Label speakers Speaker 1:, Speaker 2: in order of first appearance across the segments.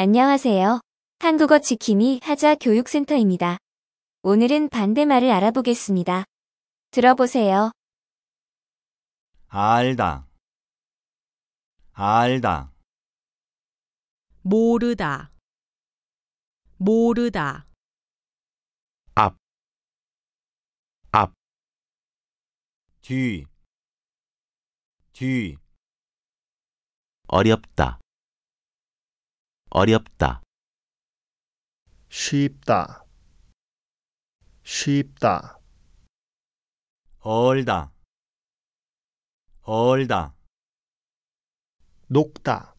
Speaker 1: 안녕하세요. 한국어 지킴이 하자 교육센터입니다. 오늘은 반대말을 알아보겠습니다. 들어보세요. 알다 알다
Speaker 2: 모르다 모르다
Speaker 1: 뒤뒤 어렵다 어렵다 쉽다 쉽다 얼다 얼다 녹다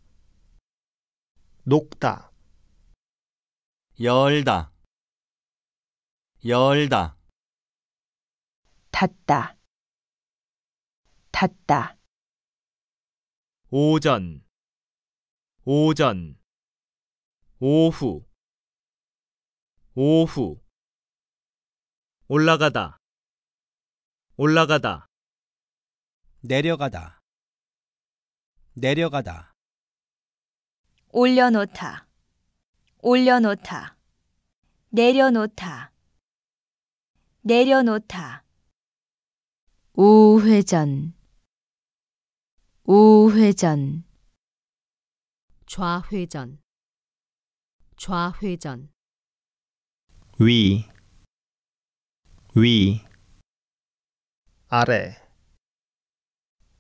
Speaker 1: 녹다 열다 열다
Speaker 2: 닫다 닫다
Speaker 1: 오전
Speaker 2: 오전 오후 오후 올라가다 올라가다 내려가다 내려가다 올려놓다 올려놓다 내려놓다 내려놓다 우회전 우회전 좌회전 좌회전 위, 위,
Speaker 1: 아래,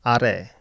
Speaker 1: 아래